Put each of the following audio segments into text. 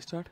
start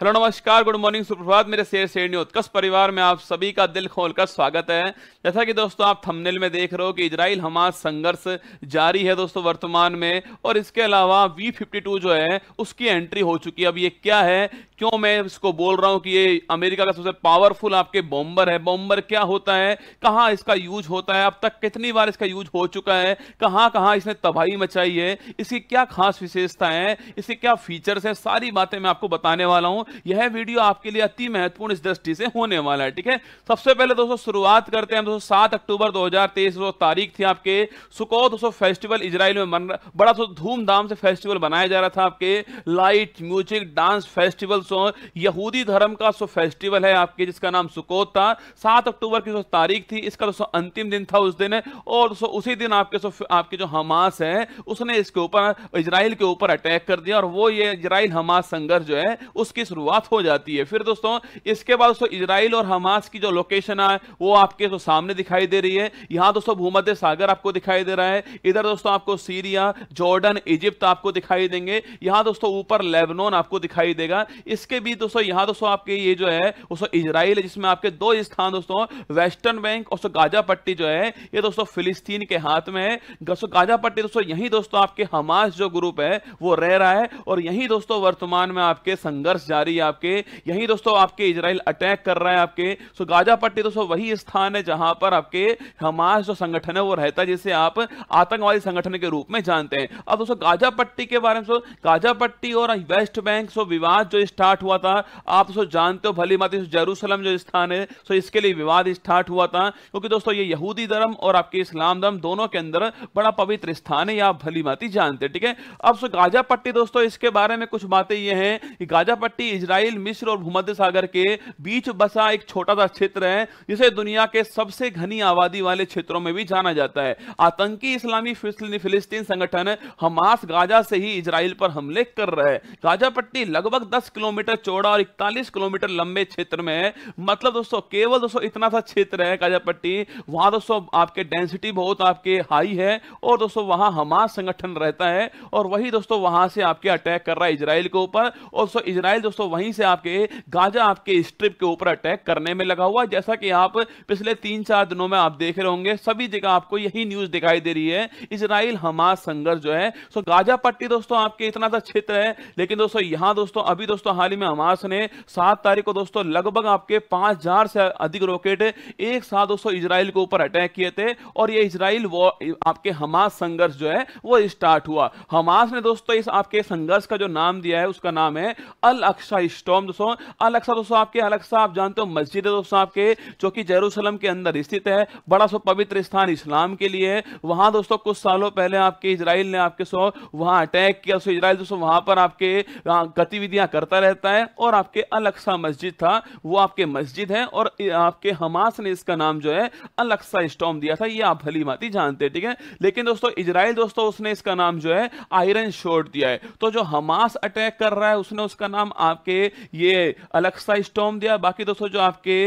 hello नमस्कार good morning सुप्रभात मेरे शेर शेरणी उत्कर्ष परिवार में आप सभी का दिल खोलकर स्वागत है जैसा कि दोस्तों आप थंबनेल में देख रहे हो कि इजराइल हमास संघर्ष जारी है दोस्तों वर्तमान में और इसके अलावा वी फिफ्टी टू जो है उसकी एंट्री हो चुकी है अब ये क्या है क्यों मैं इसको बोल रहा हूं कि ये अमेरिका का सबसे पावरफुल आपके बॉम्बर है बॉम्बर क्या होता है कहां इसका यूज होता है अब तक कितनी बार इसका यूज हो चुका है कहां कहां इसने तबाही मचाई है इसकी क्या खास विशेषता है इसके क्या फीचर्स है सारी बातें मैं आपको बताने वाला हूं यह वीडियो आपके लिए अति महत्वपूर्ण इस दृष्टि से होने वाला है ठीक है सबसे पहले दोस्तों शुरुआत करते हैं दोस्तों सात अक्टूबर दो हजार तारीख थी आपके सुको दोस्तों फेस्टिवल इसराइल में बन बड़ा तो धूमधाम से फेस्टिवल बनाया जा रहा था आपके light music dance festival so यहूदी धर्म का सो फेस्टिवल है आपके जिसका नाम सुकोत था सात अक्टूबर की जो तारीख थी इसका दोस्तों अंतिम दिन था उस दिन और दोस्तों उसी दिन आपके सो आपके जो हमास है उसने इसके ऊपर इसराइल के ऊपर अटैक कर दिया और वो ये इसराइल हमास संघर्ष जो है उसकी शुरुआत हो जाती है फिर दोस्तों इसके बाद दोस्तों इसराइल और हमास की जो लोकेशन है वो आपके जो सामने दिखाई दे रही है यहाँ दोस्तों भूमध्य सागर आपको दिखाई दे रहा है इधर दोस्तों आपको सीरिया जॉर्डन इजिप्त आपको दिखाई देंगे यहाँ दोस्तों ऊपर लेबनोन आपको दिखाई देगा इसके बीच दोस्तों यहां दोस्तों आपके ये जो है दोस्तों इसराइल है जिसमें आपके दो स्थान दोस्तों वेस्टर्न बैंक और गाजा पट्टी जो है ये दोस्तों फिलिस्तीन के हाथ में है गाजा पट्टी दोस्तों यही दोस्तों आपके हमास जो ग्रुप है वो रह रहा है और यही दोस्तों वर्तमान में आपके संघर्ष जारी है आपके यही दोस्तों आपके इसराइल अटैक कर रहा है आपके सो गाजा पट्टी दोस्तों वही स्थान है जहां पर आपके हमास जो संगठन है वो रहता है जिसे आप आतंकवादी संगठन के रूप में जानते हैं अब दोस्तों गाजा पट्टी के बारे में गाजा पट्टी और वेस्ट बैंक सो विवाद जो स्टार्ट स्टार्ट हुआ था आप दोस्तों जानते हो भली माती जरूसलम जो स्थान है सो इसके लिए विवाद स्टार्ट हुआ था क्योंकि दोस्तों ये यहूदी धर्म और आपके इस्लाम धर्म दोनों के अंदर बड़ा पवित्र स्थान है आप भली माती जानते ठीक है अब सो गाजा पट्टी दोस्तों इसके बारे में कुछ बातें ये हैं कि गाजा पट्टी इसराइल मिस्र और भूमध्य सागर के बीच बसा एक छोटा सा क्षेत्र है जिसे दुनिया के सबसे घनी आबादी वाले क्षेत्रों में भी जाना जाता है आतंकी इस्लामी फिलिस्तीन संगठन हमास गाजा से ही इसराइल पर हमले कर रहे हैं गाजा पट्टी लगभग दस किलोमीटर किलोमीटर चौड़ा और इकतालीस किलोमीटर लंबे क्षेत्र में मतलब दोस्तों केवल दोस्तों इतना सा क्षेत्र है काजापट्टी वहां दोस्तों आपके डेंसिटी बहुत आपके हाई है और दोस्तों वहां हमास संगठन रहता है और वही दोस्तों वहां से आपके अटैक कर रहा है इसराइल के ऊपर और दोस्तों इसराइल दोस्तों वहीं से आपके गाजा आपके स्ट्रिप के ऊपर अटैक करने में लगा हुआ जैसा कि आप पिछले तीन चार दिनों में आप देख रहे होंगे सभी जगह आपको यही न्यूज दिखाई दे रही है इसराइल हमास संघर्ष जो है सो गाजा पट्टी दोस्तों आपके इतना सा क्षेत्र है लेकिन दोस्तों यहां दोस्तों अभी दोस्तों हाल ही में हमास ने सात तारीख को दोस्तों लगभग आपके पांच हजार से अधिक रॉकेट एक साथ दोस्तों इसराइल के ऊपर अटैक किए थे और ये इसराइल आपके हमास संघर्ष जो है वो स्टार्ट हुआ हमास ने दोस्तों इस आपके संघर्ष का जो नाम दिया है उसका नाम है अल अक्सा स्टॉम दोस्तों अल अक्सा दोस्तों आपके अल अक्सा आप जानते हो मस्जिद है दोस्तों आपके जो कि जेरूसलम के अंदर स्थित है बड़ा सो पवित्र स्थान इस्लाम के लिए है वहां दोस्तों कुछ सालों पहले आपके इसराइल ने आपके सो वहां अटैक किया सो इसराइल दोस्तों वहां पर आपके हाँ, गतिविधियां करता रहता रहता है और आपके अलक्सा मस्जिद था वो आपके मस्जिद है और आपके हमास ने इसका नाम जो है अलक्सा स्टॉम दिया था ये आप भली माती जानते हैं ठीक है लेकिन दोस्तों इजराइल दोस्तों उसने इसका नाम जो है आयरन शोर्ट दिया है तो जो हमास अटैक कर रहा है उसने उसका नाम आपके ये अलक्सा स्टॉम दिया बाकी दोस्तों जो आपके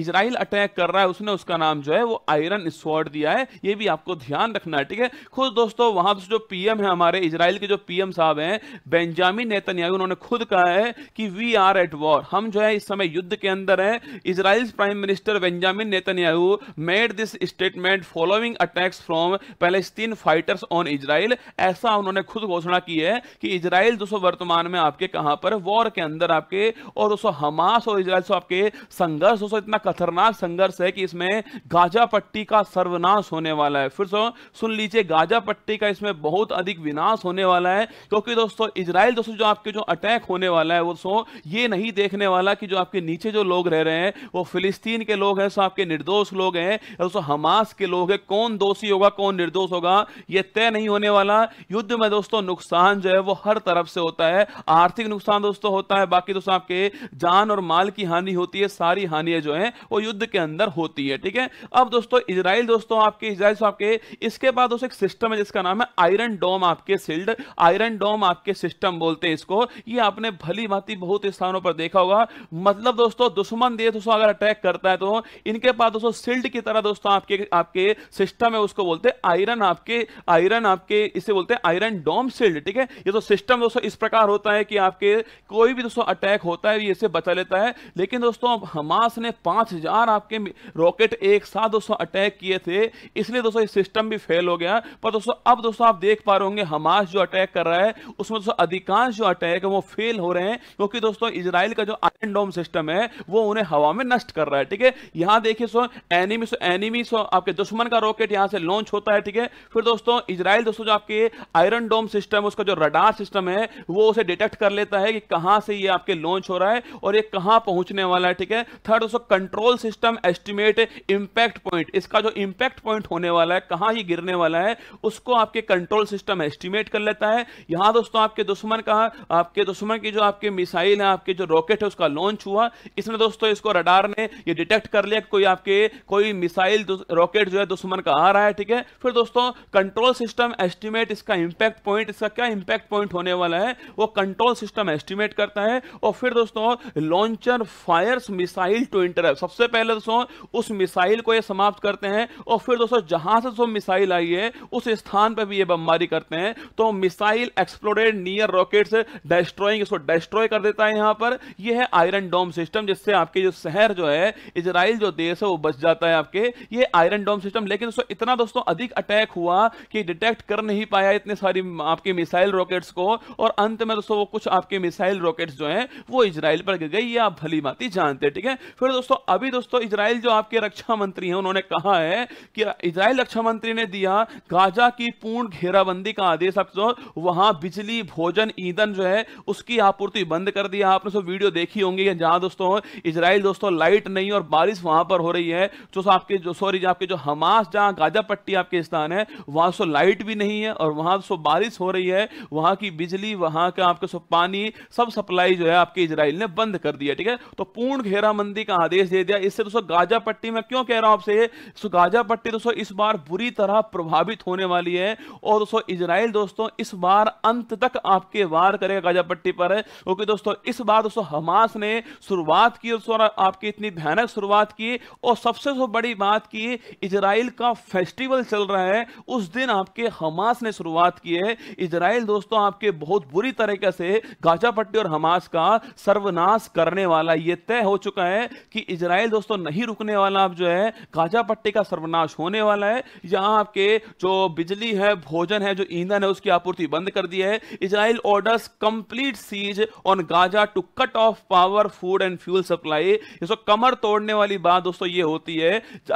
इसराइल अटैक कर रहा है उसने उसका नाम जो है वो आयरन स्वॉर्ड दिया है ये भी आपको ध्यान रखना है ठीक है खुद दोस्तों वहां जो पीएम है हमारे इसराइल के जो पीएम साहब हैं बेंजामिन नेतन्याहू उन्होंने खुद कहा है है कि वी आर एट वॉर हम जो है इस समय युद्ध के अंदर है Israel prime minister Benjamin Netanyahu made this statement following attacks from Palestine fighters on Israel ऐसा उन्होंने खुद घोषणा की है कि इसराइल दोस्तों वर्तमान में आपके कहां पर वॉर के अंदर आपके और दोस्तों हमास और इसराइल से आपके संघर्ष दोस्तों इतना खतरनाक संघर्ष है कि इसमें गाजा पट्टी का सर्वनाश होने वाला है फिर सो सुन लीजिए गाजा पट्टी का इसमें बहुत अधिक विनाश होने वाला है क्योंकि दोस्तों इसराइल दोस्तों जो आपके जो अटैक होने वाला है है वो सो ये नहीं देखने वाला कि जो आपके नीचे जो लोग रह रहे हैं वो फिलिस्तीन के लोग हैं सो आपके निर्दोष लोग हैं दोस्तों हमास के लोग हैं कौन दोषी होगा कौन निर्दोष होगा ये तय नहीं होने वाला युद्ध में दोस्तों नुकसान जो है वो हर तरफ से होता है आर्थिक नुकसान दोस्तों होता है बाकी दोस्तों आपके जान और माल की हानि होती है सारी हानियां जो है वो युद्ध के अंदर होती है ठीक है अब दोस्तों इसराइल दोस्तों आपके इसराइल आपके इसके बाद दोस्तों एक सिस्टम है जिसका नाम है आयरन डोम आपके सिल्ड आयरन डोम आपके सिस्टम बोलते हैं इसको ये आपने भली भांति बहुत स्थानों पर देखा होगा मतलब दोस्तों दुश्मन देश दोस्तों अगर अटैक करता है तो इनके पास दोस्तों सिल्ड की तरह दोस्तों आपके आपके सिस्टम है उसको बोलते हैं आयरन आपके आयरन आपके इसे बोलते हैं आयरन डोम सिल्ड ठीक है ये तो सिस्टम दोस्तों इस प्रकार होता है कि आपके कोई भी दोस्तों अटैक होता है ये इसे बचा लेता है लेकिन दोस्तों हमास ने पांच आपके रॉकेट एक साथ दोस्तों अटैक किए थे इसलिए दोस्तों सिस्टम भी फेल हो गया पर दोस्तों अब दोस्तों आप देख पा रहे होंगे हमास जो अटैक कर रहा है उसमें दोस्तों अधिकांश जो अटैक है वो फेल हो रहे हैं हैं क्योंकि दोस्तों इसराइल का जो आयरन डोम सिस्टम है वो उन्हें हवा में नष्ट कर रहा है ठीक है यहां देखिए सो एनिमी सो एनिमी सो आपके दुश्मन का रॉकेट यहां से लॉन्च होता है ठीक है फिर दोस्तों इसराइल दोस्तों जो आपके आयरन डोम सिस्टम उसका जो रडार सिस्टम है वो उसे डिटेक्ट कर लेता है कि कहां से ये आपके लॉन्च हो रहा है और ये कहां पहुंचने वाला है ठीक है थर्ड दोस्तों control system estimate impact point इसका जो इंपैक्ट पॉइंट होने वाला है कहां ये गिरने वाला है उसको आपके कंट्रोल सिस्टम एस्टिमेट कर लेता है यहां दोस्तों आपके दुश्मन का आपके दुश्मन की जो आप आपके मिसाइल है आपके जो रॉकेट है उसका लॉन्च हुआ इसने दोस्तों इसको रडार ने ये डिटेक्ट कर लिया कोई आपके कोई मिसाइल रॉकेट जो है दुश्मन का आ रहा है ठीक है फिर दोस्तों कंट्रोल सिस्टम एस्टिमेट इसका इंपैक्ट पॉइंट इसका क्या इंपैक्ट पॉइंट होने वाला है वो कंट्रोल सिस्टम एस्टिमेट करता है और फिर दोस्तों launcher fires missile to interrupt सबसे पहले दोस्तों उस मिसाइल को ये समाप्त करते हैं और फिर दोस्तों जहां से जो मिसाइल आई है उस स्थान पर भी ये बमबारी करते हैं तो missile exploded near rockets destroying इसको डिस्ट्रॉय कर देता है यहां पर यह है आयरन डोम सिस्टम जिससे आपके जो शहर जो है इसराइल जो देश है वो बच जाता है आपके ये आयरन डोम सिस्टम लेकिन दोस्तों इतना दोस्तों अधिक अटैक हुआ कि डिटेक्ट कर नहीं पाया इतने सारी आपके मिसाइल रॉकेट्स को और अंत में दोस्तों वो कुछ आपके मिसाइल रॉकेट्स जो हैं वो इसराइल पर गिर गई ये आप भली बात जानते हैं ठीक है फिर दोस्तों अभी दोस्तों इसराइल जो आपके रक्षा मंत्री हैं उन्होंने कहा है कि इसराइल रक्षा मंत्री ने दिया गाजा की पूर्ण घेराबंदी का आदेश आप तो वहां बिजली भोजन ईंधन जो है उसकी आपूर्ति ही बंद कर दिया आपने सो वीडियो देखी होंगी जहां दोस्तों इसराइल दोस्तों लाइट नहीं और बारिश वहां पर हो रही है जो आपके जो सॉरी आपके जो हमास जहां गाजा पट्टी आपके स्थान है वहां सो लाइट भी नहीं है और वहां सो बारिश हो रही है वहां की बिजली वहां का आपके सो पानी सब सप्लाई जो है आपके इसराइल ने बंद कर दिया ठीक है तो पूर्ण घेराबंदी का आदेश दे दिया इससे दोस्तों गाजा पट्टी में क्यों कह रहा हूं आपसे सो गाजा पट्टी दोस्तों इस बार बुरी तरह प्रभावित होने वाली है और दोस्तों इसराइल दोस्तों इस बार अंत तक आपके वार करेगा गाजा पट्टी पर ओके दोस्तों इस बार दोस्तों हमास ने शुरुआत की दोस्तों आपकी इतनी भयानक शुरुआत की और सबसे बड़ी बात की इसराइल का फेस्टिवल चल रहा है उस दिन आपके हमास ने शुरुआत की है इसराइल दोस्तों आपके बहुत बुरी तरीके से गाजा पट्टी और हमास का सर्वनाश करने वाला ये तय हो चुका है कि इसराइल दोस्तों नहीं रुकने वाला आप जो है गाजा पट्टी का सर्वनाश होने वाला है यहाँ आपके जो बिजली है भोजन है जो ईंधन है उसकी आपूर्ति बंद कर दी है Israel orders complete siege on Gaza to cut off power food and fuel supply इसको कमर तोड़ने वाली बात दोस्तों ये होती है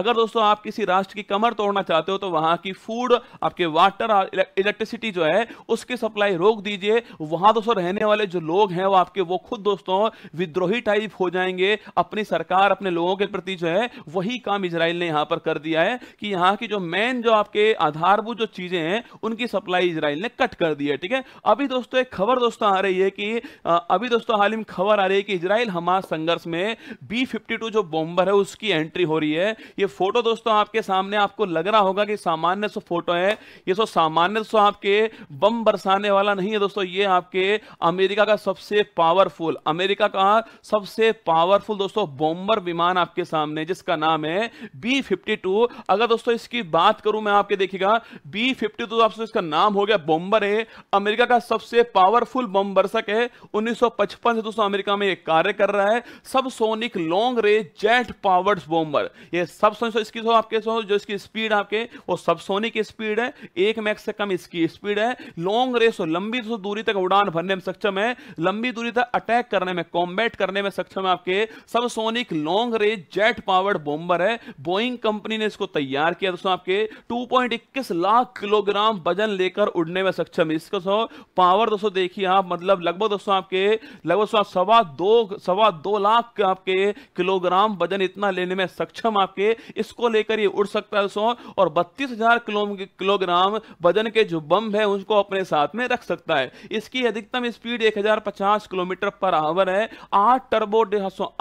अगर दोस्तों आप किसी राष्ट्र की कमर तोड़ना चाहते हो तो वहां की फूड आपके वाटर इलेक्ट्रिसिटी जो है उसकी सप्लाई रोक दीजिए वहां दोस्तों रहने वाले जो लोग हैं वो आपके वो खुद दोस्तों विद्रोही टाइप हो जाएंगे अपनी सरकार अपने लोगों के प्रति जो है वही काम इसराइल ने यहां पर कर दिया है कि यहाँ की जो मेन जो आपके आधारभूत जो चीजें हैं उनकी सप्लाई इसराइल ने कट कर दी है ठीक है अभी दोस्तों एक खबर दोस्तों आ रही है कि अभी दोस्तों हाल ही में खबर आ रही है कि इसराइल हमास संघर्ष में बी फिफ्टी टू जो बॉम्बर है उसकी एंट्री हो रही है ये फोटो दोस्तों आपके सामने आपको लग रहा होगा कि सामान्य सो फोटो है ये सो सामान्य सो आपके बम बरसाने वाला नहीं है दोस्तों ये आपके अमेरिका का सबसे पावरफुल अमेरिका का सबसे पावरफुल दोस्तों बॉम्बर विमान आपके सामने जिसका नाम है बी फिफ्टी टू अगर दोस्तों इसकी बात करूं मैं आपके देखिएगा बी फिफ्टी टू आपसे इसका नाम हो गया बॉम्बर है अमेरिका का सबसे पावरफुल बम बरसक है 1955 से दोस्तों अमेरिका में ये कार्य कर रहा है subsonic long range jet powered bomber ये सब सोनिक इसकी सो तो आपके सो जो इसकी स्पीड आपके वो सब सोनिक स्पीड है एक मैक्स से कम इसकी स्पीड है लॉन्ग रेस और लंबी तो दूरी तक उड़ान भरने में सक्षम है लंबी दूरी तक अटैक करने में कॉम्बैट करने में सक्षम है आपके subsonic long range jet powered bomber है बोइंग कंपनी ने इसको तैयार किया दोस्तों आपके 2.21 लाख किलोग्राम वजन लेकर उड़ने में सक्षम है इसका पावर तो दोस्तों देखिए आप मतलब लगभग दोस्तों आपके लगभग सवा दो सवा दो लाख आपके किलोग्राम वजन इतना लेने में सक्षम आपके इसको लेकर ये उड़ सकता है दोस्तों और बत्तीस हजार किलो, किलोग्राम वजन के जो बम है उसको अपने साथ में रख सकता है इसकी अधिकतम स्पीड 1050 किलोमीटर पर आवर है आठ टर्बो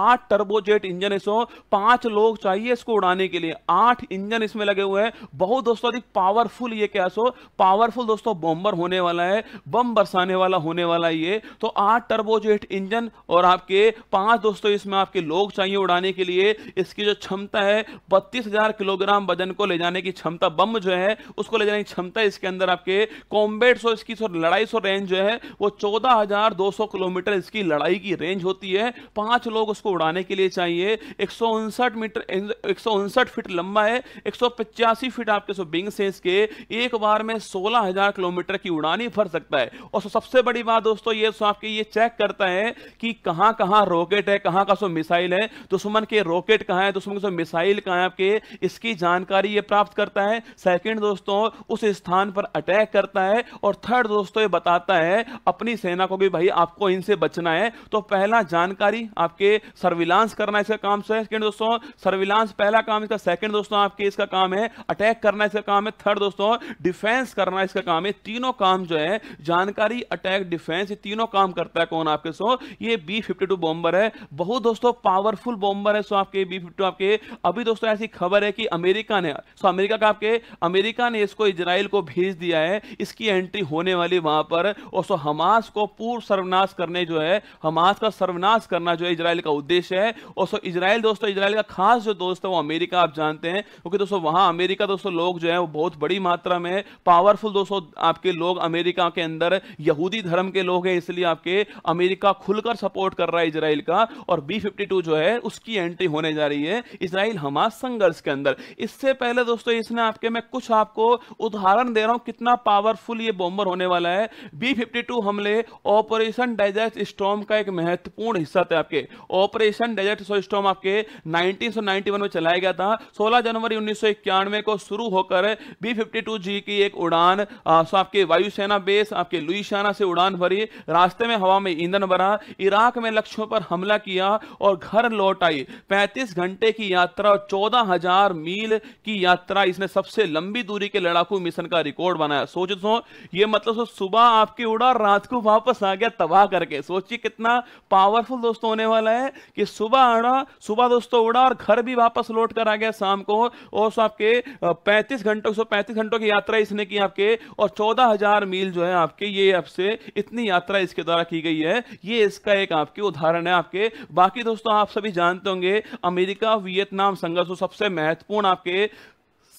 आठ टर्बोजेट इंजन इसको पांच लोग चाहिए इसको उड़ाने के लिए आठ इंजन इसमें लगे हुए हैं बहुत दोस्तों अधिक पावरफुल ये क्या सो पावरफुल दोस्तों बॉम्बर होने वाला है बम बरसाने वाला होने वाला ये तो आठ टर्बोजेट इंजन और आपके पांच दोस्तों इसमें आपके लोग चाहिए उड़ाने के लिए इसकी जो क्षमता है बत्तीस हजार किलोग्राम वजन को ले जाने की क्षमता बम जो है उसको ले जाने की क्षमता इसके अंदर आपके कॉम्बेट सो इसकी सो लड़ाई सो रेंज जो है वो चौदह किलोमीटर इसकी लड़ाई की रेंज होती है पांच लोग उसको उड़ाने के लिए चाहिए एक मीटर एक फीट लंबा है एक फीट आपके सो बिंग से इसके एक बार में सोलह किलोमीटर की उड़ानी भर सकता है और सबसे बड़ी बात दोस्तों ये आपकी ये चेक करता है कि कहां कहां रॉकेट है कहां का सो मिसाइल है दुश्मन तो के रॉकेट कहां है दुश्मन तो के सो मिसाइल कहां है आपके इसकी जानकारी ये प्राप्त करता है सेकंड दोस्तों उस स्थान पर अटैक करता है और थर्ड दोस्तों ये बताता है अपनी सेना को भी भाई आपको इनसे बचना है तो पहला जानकारी आपके सर्विलांस करना इसका काम सेकंड दोस्तों सर्विलांस पहला काम इसका सेकंड दोस्तों आपके इसका काम है अटैक करना इसका काम है थर्ड दोस्तों डिफेंस करना इसका काम है तीनों काम जो है जानकारी अटैक डिफेंस ये तीनों काम कर करता है कौन आपके सो ये बी फिफ्टी टू बॉम्बर है बहुत दोस्तों पावरफुल बॉम्बर है सो आपके बी फिफ्टी आपके अभी दोस्तों ऐसी खबर है कि अमेरिका ने सो अमेरिका का आपके अमेरिका ने इसको इसराइल को भेज दिया है इसकी एंट्री होने वाली वहां पर और सो हमास को पूर्व सर्वनाश करने जो है हमास का सर्वनाश करना जो है इसराइल का उद्देश्य है और सो इसराइल दोस्तों इसराइल का खास जो दोस्त है वो अमेरिका आप जानते हैं क्योंकि दोस्तों वहां अमेरिका दोस्तों लोग जो है वो बहुत बड़ी मात्रा में पावरफुल दोस्तों आपके लोग अमेरिका के अंदर यहूदी धर्म के लोग हैं इसलिए आपके के अमेरिका खुलकर सपोर्ट कर रहा है इसराइल का और बी फिफ्टी टू जो है उसकी एंट्री होने जा रही है इसराइल हमास संघर्ष के अंदर इससे पहले दोस्तों इसने आपके मैं कुछ आपको उदाहरण दे रहा हूं कितना पावरफुल ये बॉम्बर होने वाला है बी फिफ्टी टू हमले ऑपरेशन डेजर्ट स्टॉम का एक महत्वपूर्ण हिस्सा था आपके ऑपरेशन डेजर्ट स्टॉम आपके नाइनटीन में चलाया गया था सोलह जनवरी उन्नीस को शुरू होकर बी फिफ्टी टू जी की एक उड़ान आपके वायुसेना बेस आपके लुइसियाना से उड़ान भरी रास्ते में हवा में ईंधन भरा इराक में लक्ष्यों पर हमला किया और घर लौट आई पैंतीस घंटे की यात्रा और चौदह हजार मील की यात्रा इसने सबसे लंबी दूरी के लड़ाकू मिशन का रिकॉर्ड बनाया सोच सो तो, ये मतलब सो तो सुबह आपकी उड़ा रात को वापस आ गया तबाह करके सोचिए कितना पावरफुल दोस्तों होने वाला है कि सुबह उड़ा सुबह दोस्तों उड़ा और घर भी वापस लौट कर आ गया शाम को और आपके पैंतीस घंटों सौ पैंतीस घंटों की यात्रा इसने की आपके और चौदह हजार मील जो है आपके ये आपसे इतनी यात्रा इसके द्वारा की गई है ये इसका एक आपके उदाहरण है आपके बाकी दोस्तों आप सभी जानते होंगे अमेरिका वियतनाम संघर्ष सबसे महत्वपूर्ण आपके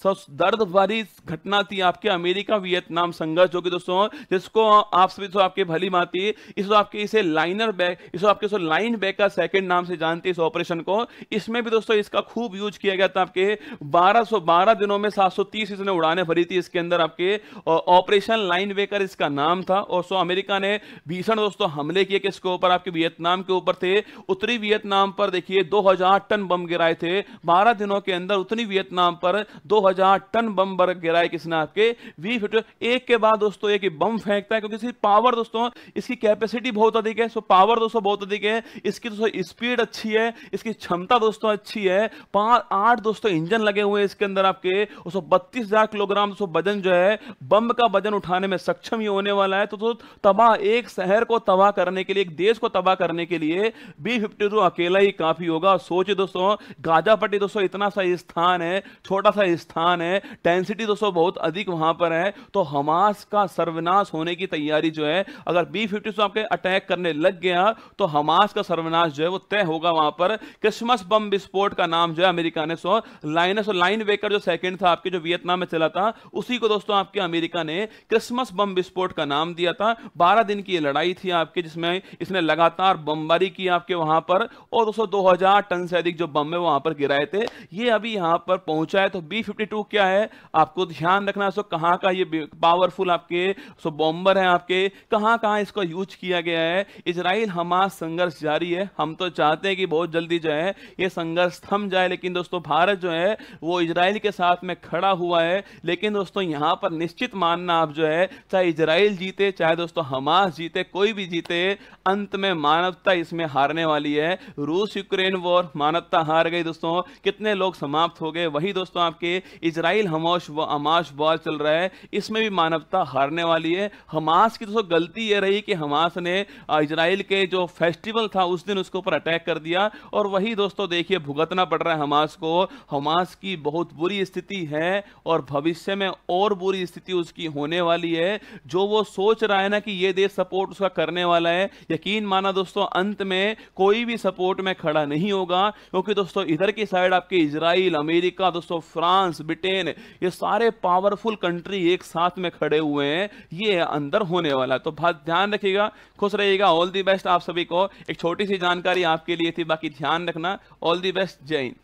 दर्द भरी घटना थी आपके अमेरिका वियतनाम संघर्ष जो कि दोस्तों जिसको आप सभी तो आपके भली माती इस तो आपके इसे लाइनर बैग इस तो आपके सो लाइन बैग का सेकंड नाम से जानते इस ऑपरेशन को इसमें भी दोस्तों इसका खूब यूज किया गया था आपके 1212 दिनों में 730 इसने उड़ाने भरी थी इसके अंदर आपके ऑपरेशन लाइन बेकर इसका नाम था और सो अमेरिका ने भीषण दोस्तों हमले किए किसके ऊपर आपके वियतनाम के ऊपर थे उत्तरी वियतनाम पर देखिए दो टन बम गिराए थे बारह दिनों के अंदर उत्तरी वियतनाम पर दो हजार टन बम बर गिराए किसने आपके वी फिफ्टी एक के बाद दोस्तों एक बम फेंकता है क्योंकि इसकी पावर दोस्तों इसकी कैपेसिटी बहुत अधिक है सो पावर दोस्तों बहुत अधिक है इसकी दोस्तों स्पीड अच्छी है इसकी क्षमता दोस्तों अच्छी है पांच आठ दोस्तों इंजन लगे हुए हैं इसके अंदर आपके दोस्तों बत्तीस हजार किलोग्राम दोस्तों वजन जो है बम का वजन उठाने में सक्षम ही होने वाला है तो, तो तबाह एक शहर को तबाह करने के लिए एक देश को तबाह करने के लिए बी फिफ्टी टू अकेला ही काफी होगा सोचिए दोस्तों गाजापट्टी दोस्तों इतना सा स्थान है छोटा सा स्थान स्थान है डेंसिटी दोस्तों बहुत अधिक वहां पर है तो हमास का सर्वनाश होने की तैयारी जो है अगर बी फिफ्टी आपके अटैक करने लग गया तो हमास का सर्वनाश जो है वो तय होगा वहां पर क्रिसमस बम विस्फोट का नाम जो है अमेरिका ने सो लाइन सो लाइन वेकर जो सेकेंड था आपके जो वियतनाम में चला था उसी को दोस्तों आपके अमेरिका ने क्रिसमस बम विस्फोट का नाम दिया था बारह दिन की लड़ाई थी आपके जिसमें इसने लगातार बमबारी की आपके वहां पर और दोस्तों दो टन से अधिक जो बम है वहां पर गिराए थे ये अभी यहां पर पहुंचा है तो बी फिफ्टी टू क्या है आपको ध्यान रखना सो कहाँ का ये पावरफुल आपके सो बॉम्बर है आपके कहाँ कहाँ इसको यूज किया गया है इसराइल हमास संघर्ष जारी है हम तो चाहते हैं कि बहुत जल्दी जो है ये संघर्ष थम जाए लेकिन दोस्तों भारत जो है वो इसराइल के साथ में खड़ा हुआ है लेकिन दोस्तों यहाँ पर निश्चित मानना आप जो है चाहे इसराइल जीते चाहे दोस्तों हमास जीते कोई भी जीते अंत में मानवता इसमें हारने वाली है रूस यूक्रेन वॉर मानवता हार गई दोस्तों कितने लोग समाप्त हो गए वही दोस्तों आपके इसराइल हमाश हमाश वॉर चल रहा है इसमें भी मानवता हारने वाली है हमास की तो गलती ये रही कि हमास ने इसराइल के जो फेस्टिवल था उस दिन उसके ऊपर अटैक कर दिया और वही दोस्तों देखिए भुगतना पड़ रहा है हमास को हमास की बहुत बुरी स्थिति है और भविष्य में और बुरी स्थिति उसकी होने वाली है जो वो सोच रहा है ना कि ये देश सपोर्ट उसका करने वाला है यकीन माना दोस्तों अंत में कोई भी सपोर्ट में खड़ा नहीं होगा क्योंकि दोस्तों इधर की साइड आपके इसराइल अमेरिका दोस्तों फ्रांस ब्रिटेन ये सारे पावरफुल कंट्री एक साथ में खड़े हुए हैं ये अंदर होने वाला तो बहुत ध्यान रखिएगा खुश रहिएगा ऑल दी बेस्ट आप सभी को एक छोटी सी जानकारी आपके लिए थी बाकी ध्यान रखना ऑल दी बेस्ट जय हिंद